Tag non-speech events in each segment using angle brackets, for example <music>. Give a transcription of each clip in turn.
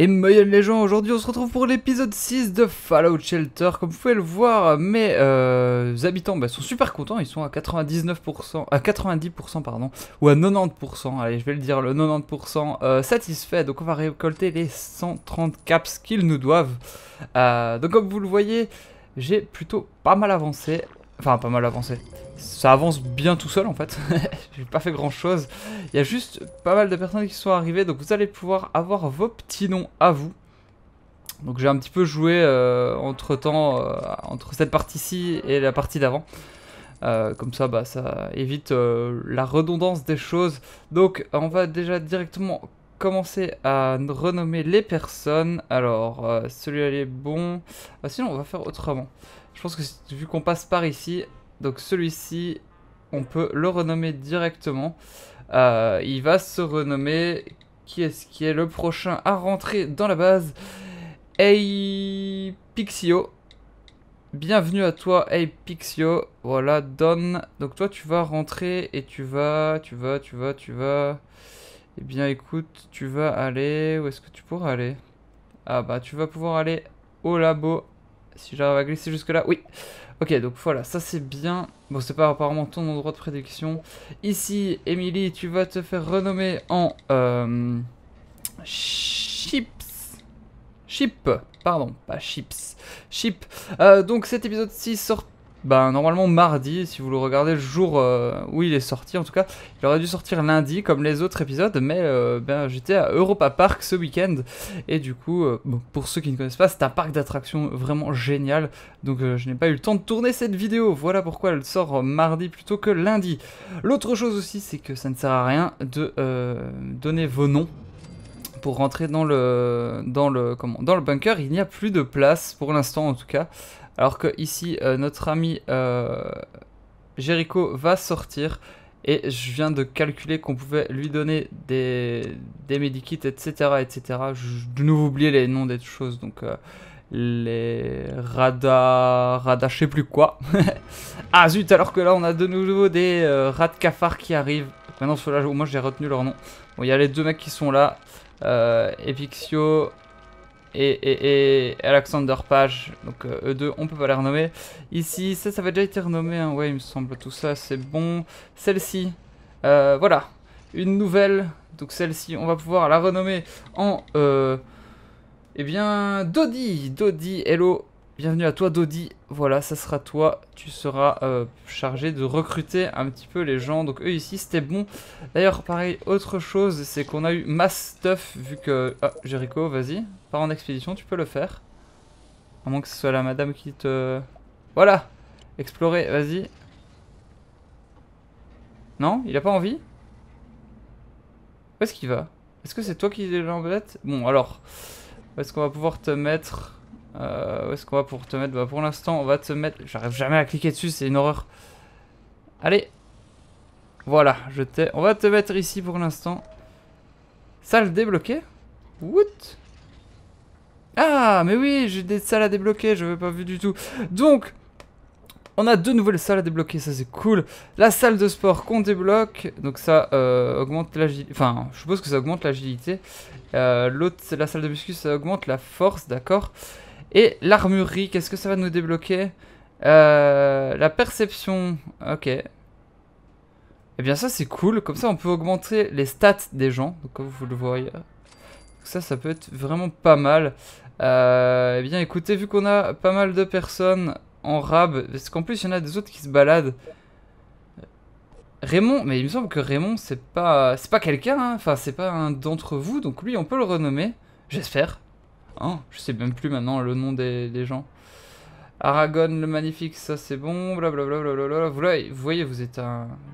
Et moyenne les gens, aujourd'hui on se retrouve pour l'épisode 6 de Fallout Shelter. Comme vous pouvez le voir, mes euh, habitants bah, sont super contents, ils sont à 99%, à 90% pardon, ou à 90%, allez je vais le dire, le 90% euh, satisfait. Donc on va récolter les 130 caps qu'ils nous doivent. Euh, donc comme vous le voyez, j'ai plutôt pas mal avancé. Enfin, pas mal avancé. Ça avance bien tout seul en fait. <laughs> J'ai pas fait grand chose. Il y a juste pas mal de personnes qui sont arrivées. Donc vous allez pouvoir avoir vos petits noms à vous. Donc j'ai un petit peu joué euh, entre temps, euh, entre cette partie-ci et la partie d'avant. Euh, comme ça, bah, ça évite la redondance des choses. Donc on va déjà directement commencer à renommer les personnes. Alors celui-là est bon. Ah, sinon on va faire autrement. Je pense que vu qu'on passe par ici, donc celui-ci, on peut le renommer directement. Euh, il va se renommer... Qui est-ce qui est le prochain à rentrer dans la base Hey Pixio. Bienvenue à toi, hey Pixio. Voilà, donne. Donc toi, tu vas rentrer et tu vas, tu vas, tu vas, tu vas... Eh bien, écoute, tu vas aller... Où est-ce que tu pourras aller Ah bah, tu vas pouvoir aller au labo si j'arrive à glisser jusque là, oui. Ok, donc voilà, ça c'est bien. Bon, c'est pas apparemment ton endroit de prédiction. Ici, Emily, tu vas te faire renommer en... Euh, chips. Chip, pardon, pas chips. Chip. Euh, donc cet épisode-ci sort ben, normalement mardi, si vous le regardez le jour euh, où il est sorti en tout cas. Il aurait dû sortir lundi comme les autres épisodes, mais euh, ben, j'étais à Europa Park ce week-end. Et du coup, euh, pour ceux qui ne connaissent pas, c'est un parc d'attractions vraiment génial. Donc je n'ai pas eu le temps de tourner cette vidéo. Voilà pourquoi elle sort mardi plutôt que lundi. L'autre chose aussi, c'est que ça ne sert à rien de donner vos noms pour rentrer dans le, dans le, comment, dans le bunker. Il n'y a plus de place, pour l'instant en tout cas. Alors que ici, euh, notre ami euh, Jericho va sortir. Et je viens de calculer qu'on pouvait lui donner des, des medikits, etc. etc. vais de nouveau oublier les noms des choses. Donc euh, les radars, radars, je sais plus quoi. <laughs> ah zut, alors que là on a de nouveau des rats de cafards qui arrivent. Maintenant, j'ai retenu leur nom. Bon, il y a les deux mecs qui sont là. Euh, Epixio et, et, et, Alexander Page. Donc euh, eux deux, on peut pas les renommer. Ici, ça, ça va déjà été renommé. Hein, ouais, il me semble. Tout ça, c'est bon. Celle-ci, euh, voilà. Une nouvelle. Donc celle-ci, on va pouvoir la renommer en... eh bien, Dodi. Dodi, hello. Bienvenue à toi Dodi, voilà ça sera toi, tu seras euh, chargé de recruter un petit peu les gens, donc eux ici c'était bon. D'ailleurs pareil, autre chose c'est qu'on a eu mass stuff vu que... Ah Jericho vas-y, pars en expédition, tu peux le faire. À moins que ce soit la madame qui te... Voilà Explorer, vas-y. Non Il a pas envie Où est-ce qu'il va Est-ce que c'est toi qui l'embête Bon alors, est-ce qu'on va pouvoir te mettre... Euh, où est-ce qu'on va pour te mettre bah, Pour l'instant, on va te mettre... J'arrive jamais à cliquer dessus, c'est une horreur. Allez Voilà, je t'ai... On va te mettre ici pour l'instant. Salle débloquée What Ah, mais oui, j'ai des salles à débloquer, je n'avais pas vu du tout. Donc, on a deux nouvelles salles à débloquer, ça c'est cool. La salle de sport qu'on débloque, donc ça euh, augmente l'agilité. Enfin, je suppose que ça augmente l'agilité. Euh, l'autre, c'est la salle de muscu, ça augmente la force, d'accord et l'armurerie, qu'est-ce que ça va nous débloquer euh, La perception, ok. Eh bien ça c'est cool, comme ça on peut augmenter les stats des gens, donc comme vous le voyez. ça, ça peut être vraiment pas mal. Euh, eh bien écoutez, vu qu'on a pas mal de personnes en rab, parce qu'en plus il y en a des autres qui se baladent. Raymond, mais il me semble que Raymond c'est pas c'est pas quelqu'un, hein. enfin c'est pas un d'entre vous, donc lui on peut le renommer, j'espère. Hein, je sais même plus maintenant le nom des, gens. Aragon le magnifique, ça c'est bon, blablabla. Vous, vous voyez, vous êtes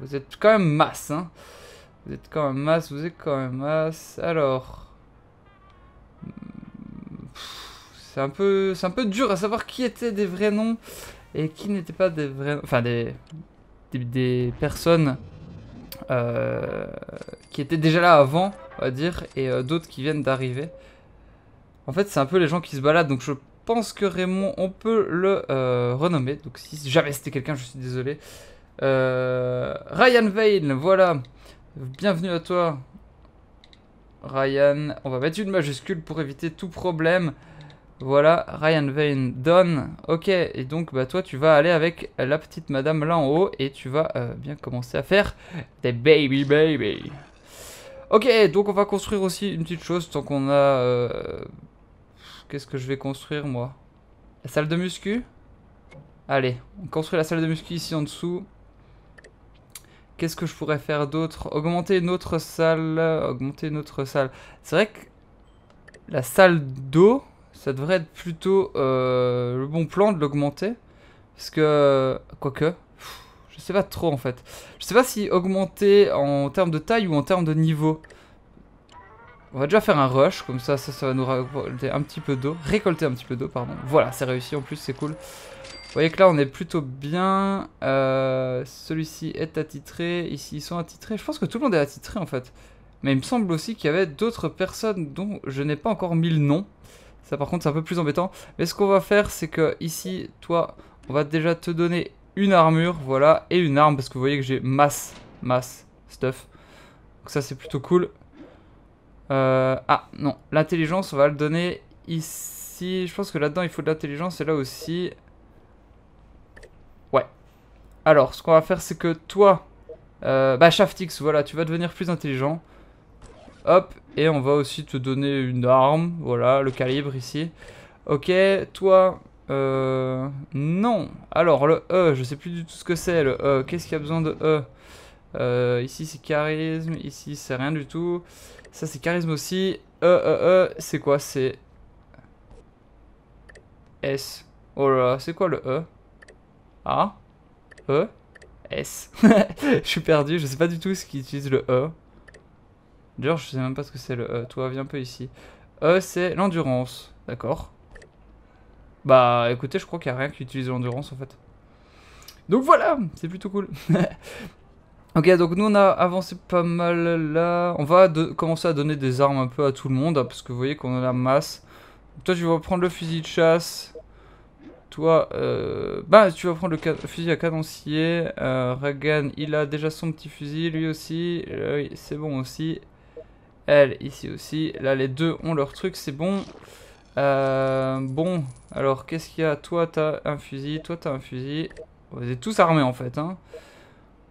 vous êtes quand même masse, hein. Vous êtes quand même masse, vous êtes quand même masse. Alors, c'est un peu, c'est un peu dur à savoir qui étaient des vrais noms et qui n'étaient pas des vrais, enfin des, des, personnes euh, qui étaient déjà là avant, on va dire, et euh, d'autres qui viennent d'arriver. En fait, c'est un peu les gens qui se baladent, donc je pense que Raymond, on peut le euh, renommer. Donc si jamais c'était quelqu'un, je suis désolé. Euh, Ryan Vane, voilà. Bienvenue à toi. Ryan, on va mettre une majuscule pour éviter tout problème. Voilà, Ryan Vane, donne. Ok, et donc bah, toi tu vas aller avec la petite madame là en haut et tu vas euh, bien commencer à faire des baby baby. Ok, donc on va construire aussi une petite chose tant qu'on a qu'est-ce que je vais construire, moi La salle de muscu Allez, on construit la salle de muscu ici en dessous. Qu'est-ce que je pourrais faire d'autre Augmenter notre salle. Augmenter notre salle. C'est vrai que la salle d'eau, ça devrait être plutôt euh, le bon plan de l'augmenter. Parce que... Quoique... Je sais pas trop en fait. Je sais pas si augmenter en termes de taille ou en termes de niveau. On va déjà faire un rush, comme ça, ça, va nous récolter un petit peu d'eau. Récolter un petit peu d'eau, pardon. Voilà, c'est réussi en plus, c'est cool. Vous voyez que là, on est plutôt bien. Euh, celui-ci est attitré. Ici, ils sont attitrés. Je pense que tout le monde est attitré, en fait. Mais il me semble aussi qu'il y avait d'autres personnes dont je n'ai pas encore mis le nom. Ça, par contre, c'est un peu plus embêtant. Mais ce qu'on va faire, c'est que ici, toi, on va déjà te donner une armure, voilà, et une arme. Parce que vous voyez que j'ai masse, masse, stuff. Donc ça, c'est plutôt cool. Euh, ah, non. L'intelligence, on va le donner ici. Je pense que là-dedans, il faut de l'intelligence. Et là aussi... Ouais. Alors, ce qu'on va faire, c'est que toi... Euh, bah, Shaftix, voilà, tu vas devenir plus intelligent. Hop, et on va aussi te donner une arme. Voilà, le calibre ici. Ok, toi... Euh, non. Alors, le E, je sais plus du tout ce que c'est, le E. Qu'est-ce qu'il y a besoin de E euh, ici c'est charisme, ici c'est rien du tout. Ça c'est charisme aussi. E, E, E, c'est quoi C'est S. Oh là là, c'est quoi le E A E S. <laughs> je suis perdu, je sais pas du tout ce qui utilise le E. George, je sais même pas ce que c'est le E. Toi, viens un peu ici. E, c'est l'endurance. D'accord. Bah, écoutez, je crois qu'il y a rien qui utilise l'endurance en fait. Donc voilà, c'est plutôt cool. <laughs> Ok, donc nous on a avancé pas mal là. On va commencer à donner des armes un peu à tout le monde, hein, parce que vous voyez qu'on a la masse. Toi tu vas prendre le fusil de chasse. Toi, euh... bah tu vas prendre le fusil à cadencier. Euh, il a déjà son petit fusil, lui aussi. Euh, c'est bon aussi. Elle, ici aussi. Là, les deux ont leur truc, c'est bon. Euh, bon, alors qu'est-ce qu'il y a Toi, t'as un fusil, toi, t'as un fusil. Vous êtes tous armés en fait, hein.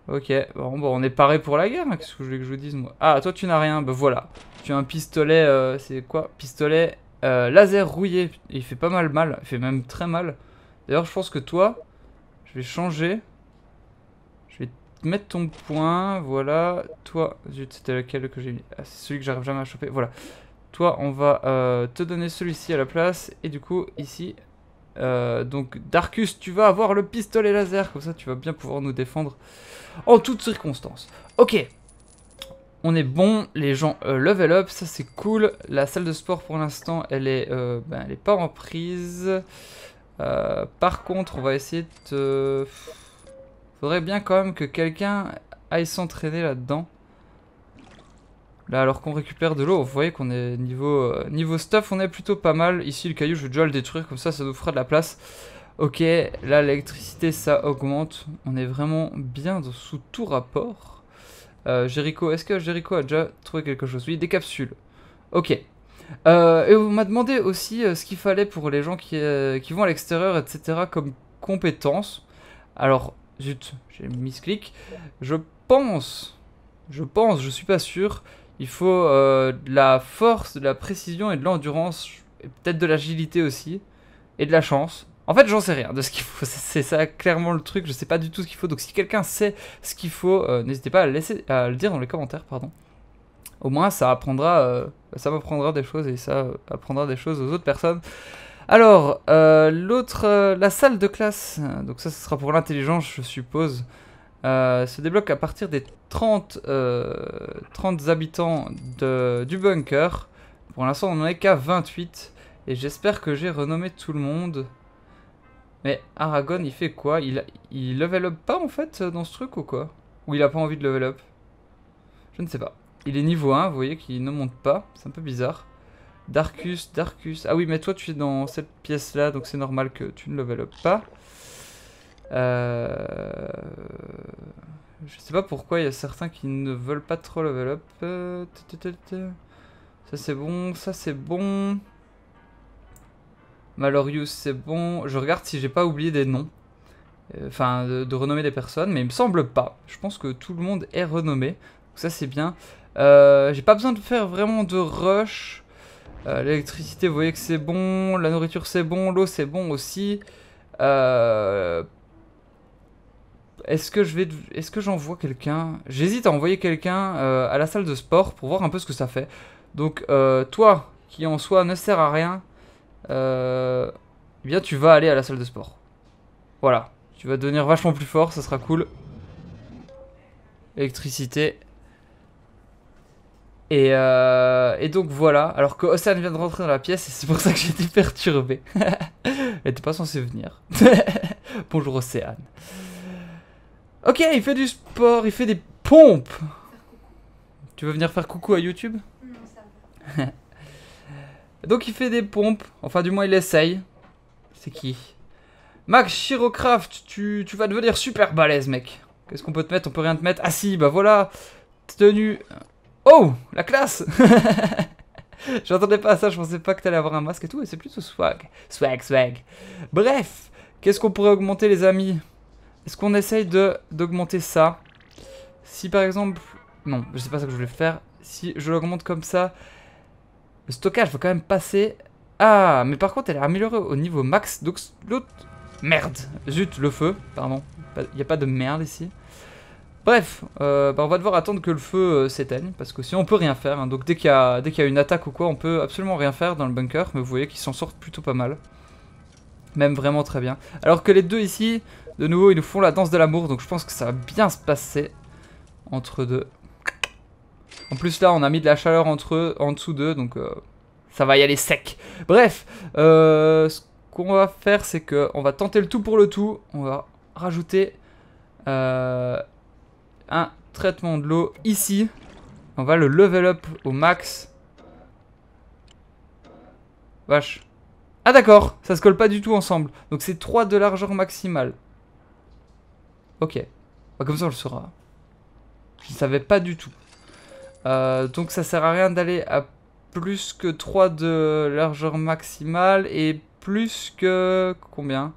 Ok, bon, bon, on est paré pour la guerre, hein, qu'est-ce que je voulais que je vous dise moi Ah, toi tu n'as rien, bah voilà. Tu as un pistolet, euh, c'est quoi Pistolet euh, laser rouillé, il fait pas mal mal, il fait même très mal. D'ailleurs je pense que toi, je vais changer. Je vais mettre ton point, voilà. Toi, zut, c'était lequel que j'ai mis ah, C'est celui que j'arrive jamais à choper, voilà. Toi, on va euh, te donner celui-ci à la place, et du coup, ici, euh, donc Darkus, tu vas avoir le pistolet laser, comme ça tu vas bien pouvoir nous défendre en toutes circonstances. Ok, on est bon, les gens euh, level up, ça c'est cool. La salle de sport pour l'instant, elle est, euh, ben, elle est pas en prise. par contre, on va essayer de... Faudrait bien quand même que quelqu'un aille s'entraîner là-dedans. Là, bah, alors qu'on récupère de l'eau, vous voyez qu'on est niveau, euh, niveau stuff, on est plutôt pas mal. Ici, le caillou, je vais déjà le détruire, comme ça, ça nous fera de la place. Ok, là, l'électricité, ça augmente. On est vraiment bien sous tout rapport. Euh, Jericho, est-ce que Jericho a déjà trouvé quelque chose Oui, des capsules. Ok. Euh, et on m'a demandé aussi euh, ce qu'il fallait pour les gens qui, qui vont à l'extérieur, etc., comme compétences. Alors, zut, j'ai mis clic. Je pense, je pense, je suis pas sûr il faut euh, de la force, de la précision et de l'endurance, et peut-être de l'agilité aussi, et de la chance. En fait, j'en sais rien de ce qu'il faut. <laughs> C'est ça clairement le truc. Je sais pas du tout ce qu'il faut. Donc, si quelqu'un sait ce qu'il faut, euh, n'hésitez pas à, laisser, le dire dans les commentaires, pardon. Au moins, ça apprendra, euh, ça m'apprendra des choses et ça apprendra des choses aux autres personnes. Alors, l'autre, la salle de classe. Donc ça, ce sera pour l'intelligence, je suppose. Euh, se débloque à partir des 30, 30 euh, habitants de, du bunker. Pour l'instant, on n'en est qu'à 28. Et j'espère que j'ai renommé tout le monde. Mais Aragon, il fait quoi il, il level up pas, en fait, dans ce truc ou quoi Ou il a pas envie de level up Je ne sais pas. Il est niveau 1, vous voyez qu'il ne monte pas. C'est un peu bizarre. Darkus, Darkus. Ah oui, mais toi, tu es dans cette pièce-là, donc c'est normal que tu ne level up pas. Euh, je sais pas pourquoi il y a certains qui ne veulent pas trop level up. Euh, ça c'est bon, ça c'est bon. Malorius c'est bon. Je regarde si j'ai pas oublié des noms. Euh, enfin, de, renommer des personnes, mais il me semble pas. Je pense que tout le monde est renommé. ça c'est bien. j'ai pas besoin de faire vraiment de rush. L'électricité, vous voyez que c'est bon. La nourriture, c'est bon. L'eau, c'est bon aussi. Euh, est-ce que je vais, est-ce que j'envoie quelqu'un J'hésite à envoyer quelqu'un euh, à la salle de sport pour voir un peu ce que ça fait. Donc euh, toi, qui en soi ne sert à rien, euh, eh bien tu vas aller à la salle de sport. Voilà, tu vas devenir vachement plus fort, ça sera cool. Électricité. Et, donc voilà, alors que Océane vient de rentrer dans la pièce et c'est pour ça que j'étais <laughs> perturbé. <laughs> Elle n'était pas censée venir. <laughs> Bonjour Océane. Ok, il fait du sport, il fait des pompes. Tu veux venir faire coucou à YouTube Non, ça <laughs> Donc il fait des pompes, enfin du moins il essaye. C'est qui Max Chirocraft, tu, vas devenir super balèze mec. Qu'est-ce qu'on peut te mettre On peut rien te mettre. Ah si, bah voilà. Tenue. Oh, la classe <laughs> J'entendais pas ça, je pensais pas que t'allais avoir un masque et tout, et c'est plutôt swag. Swag, swag. Bref, qu'est-ce qu'on pourrait augmenter les amis est-ce qu'on essaye d'augmenter ça Si par exemple... Non, je sais pas ce que je voulais faire. Si je l'augmente comme ça... Le stockage, faut quand même passer... Ah, mais par contre, elle est améliorée au niveau max. Donc l'autre... Merde Zut, le feu, pardon. Il n'y a pas de merde ici. Bref, euh, bah, on va devoir attendre que le feu euh, s'éteigne, parce que sinon on peut rien faire. Hein. Donc dès qu'il y, y, a une attaque ou quoi, on peut absolument rien faire dans le bunker, mais vous voyez qu'ils s'en sortent plutôt pas mal. Même vraiment très bien. Alors que les deux ici de nouveau, ils nous font la danse de l'amour, donc je pense que ça va bien se passer entre deux. En plus, là, on a mis de la chaleur entre eux, en dessous d'eux, donc euh, ça va y aller sec. Bref, euh, ce qu'on va faire, c'est que on va tenter le tout pour le tout. On va rajouter euh, un traitement de l'eau ici. On va le level up au max. Vache. Ah d'accord, ça se colle pas du tout ensemble. Donc c'est 3 de largeur maximale. Ok. Bah, comme ça, on le saura. Je ne savais pas du tout. Euh, donc ça sert à rien d'aller à plus que 3 de largeur maximale et plus que... Combien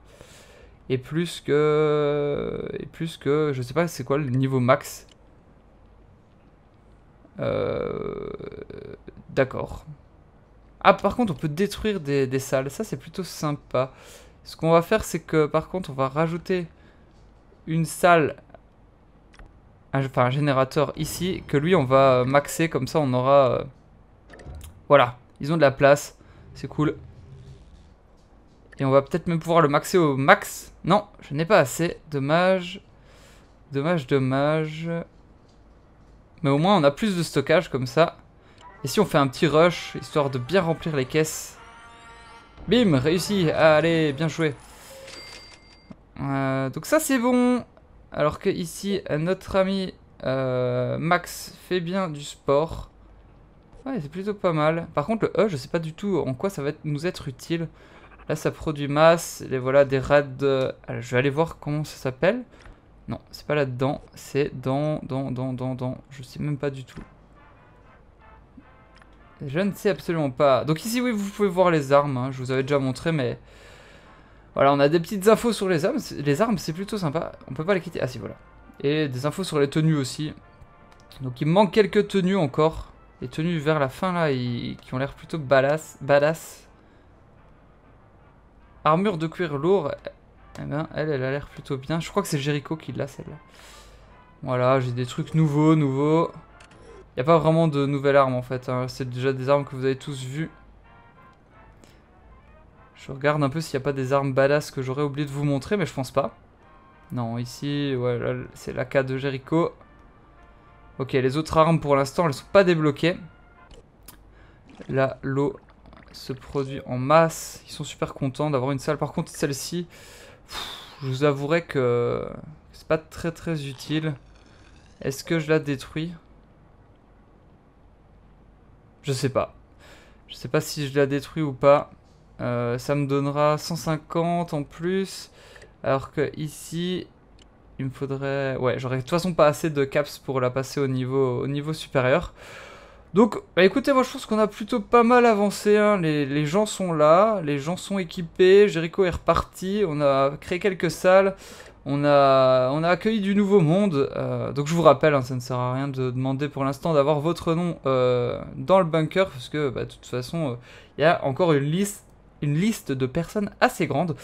Et plus que... Et plus que... Je sais pas c'est quoi le niveau max. Euh, d'accord. Ah par contre on peut détruire des salles. Ça c'est plutôt sympa. Ce qu'on va faire c'est que par contre on va rajouter une salle, enfin un générateur ici, que lui on va euh, maxer, comme ça on aura... Euh, voilà, ils ont de la place, c'est cool. Et on va peut-être même pouvoir le maxer au max. Non, je n'ai pas assez, dommage, dommage, dommage. Mais au moins on a plus de stockage comme ça. Et si on fait un petit rush, histoire de bien remplir les caisses Bim, réussi, allez, bien joué euh, donc ça c'est bon. Alors que ici, notre ami euh, Max fait bien du sport. Ouais, c'est plutôt pas mal. Par contre, le E, je sais pas du tout en quoi ça va nous être utile. Là, ça produit masse. Les voilà des rades je vais aller voir comment ça s'appelle. Non, c'est pas là-dedans. C'est dans, dans, dans, dans, dans. Je sais même pas du tout. Je ne sais absolument pas. Donc ici, oui, vous pouvez voir les armes. Hein. Je vous avais déjà montré, mais... Voilà, on a des petites infos sur les armes. Les armes, c'est plutôt sympa. On peut pas les quitter. Ah si, voilà. Et des infos sur les tenues aussi. Donc il manque quelques tenues encore. Les tenues vers la fin là, qui ont l'air plutôt badass. badass. Armure de cuir lourd. Eh ben, elle, elle a l'air plutôt bien. Je crois que c'est Jericho qui l'a celle-là. Voilà, j'ai des trucs nouveaux, nouveaux. Il n'y a pas vraiment de nouvelles armes en fait. Hein. C'est déjà des armes que vous avez tous vues. Je regarde un peu s'il n'y a pas des armes badass que j'aurais oublié de vous montrer, mais je pense pas. Non, ici, ouais, c'est l'AK de Jericho. Ok, les autres armes pour l'instant, elles ne sont pas débloquées. Là, l'eau se produit en masse. Ils sont super contents d'avoir une salle. Par contre, celle-ci, je vous avouerai que c'est pas très très utile. Est-ce que je la détruis Je sais pas. Je sais pas si je la détruis ou pas. Euh, ça me donnera 150 en plus. Alors que ici, il me faudrait... Ouais, j'aurais de toute façon pas assez de caps pour la passer au niveau, au niveau supérieur. Donc, bah, écoutez, moi je pense qu'on a plutôt pas mal avancé. Hein. Les, gens sont là, les gens sont équipés, Jericho est reparti, on a créé quelques salles, on a, on a accueilli du nouveau monde. Euh, donc je vous rappelle, hein, ça ne sert à rien de demander pour l'instant d'avoir votre nom euh, dans le bunker, parce que bah, de toute façon, il y a encore une liste une liste de personnes assez grande.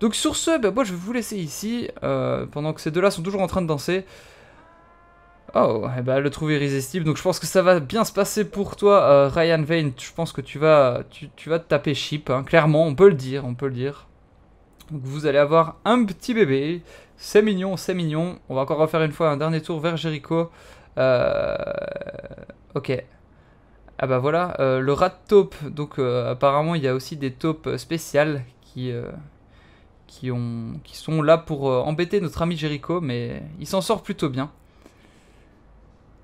Donc sur ce, bah, moi je vais vous laisser ici, euh, pendant que ces deux-là sont toujours en train de danser. Oh, et eh ben, le trouve irrésistible, donc je pense que ça va bien se passer pour toi, euh, Ryan Vane. Je pense que tu vas, tu, vas te taper chip, hein. clairement, on peut le dire, on peut le dire. Donc vous allez avoir un petit bébé, c'est mignon, c'est mignon. On va encore refaire une fois un dernier tour vers Jericho. Euh, ok. Ah bah voilà, euh, le rat de taupe. Donc euh, apparemment, il y a aussi des taupes euh, spéciales qui, qui, ont, qui sont là pour embêter notre ami Jericho, mais il s'en sort plutôt bien.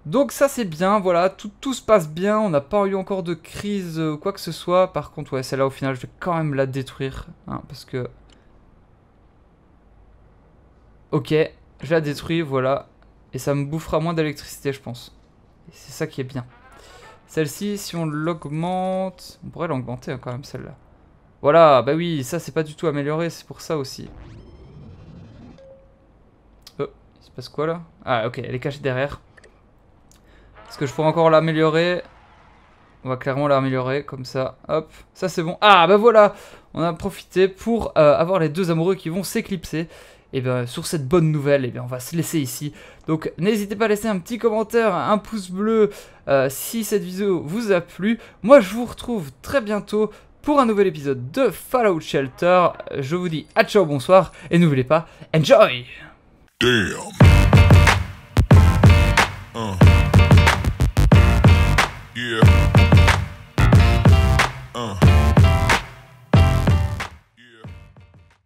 Donc ça c'est bien, voilà, tout, tout, se passe bien, on n'a pas eu encore de crise ou quoi que ce soit. Par contre, ouais, celle-là au final, je vais quand même la détruire, hein, parce que... Ok, je la détruis, voilà, et ça me bouffera moins d'électricité, je pense. Et c'est ça qui est bien. Celle-ci, si on l'augmente... On pourrait l'augmenter hein, quand même, celle-là. Voilà, bah oui, ça c'est pas du tout amélioré, c'est pour ça aussi. Oh, il se passe quoi là Ah ok, elle est cachée derrière. Est-ce que je pourrais encore l'améliorer On va clairement l'améliorer, comme ça, hop. Ça c'est bon. Ah bah voilà On a profité pour euh, avoir les deux amoureux qui vont s'éclipser et eh sur cette bonne nouvelle, et eh on va se laisser ici. Donc n'hésitez pas à laisser un petit commentaire, un pouce bleu euh, si cette vidéo vous a plu. Moi je vous retrouve très bientôt pour un nouvel épisode de Fallout Shelter. Je vous dis à ciao, bonsoir, et n'oubliez pas, enjoy uh.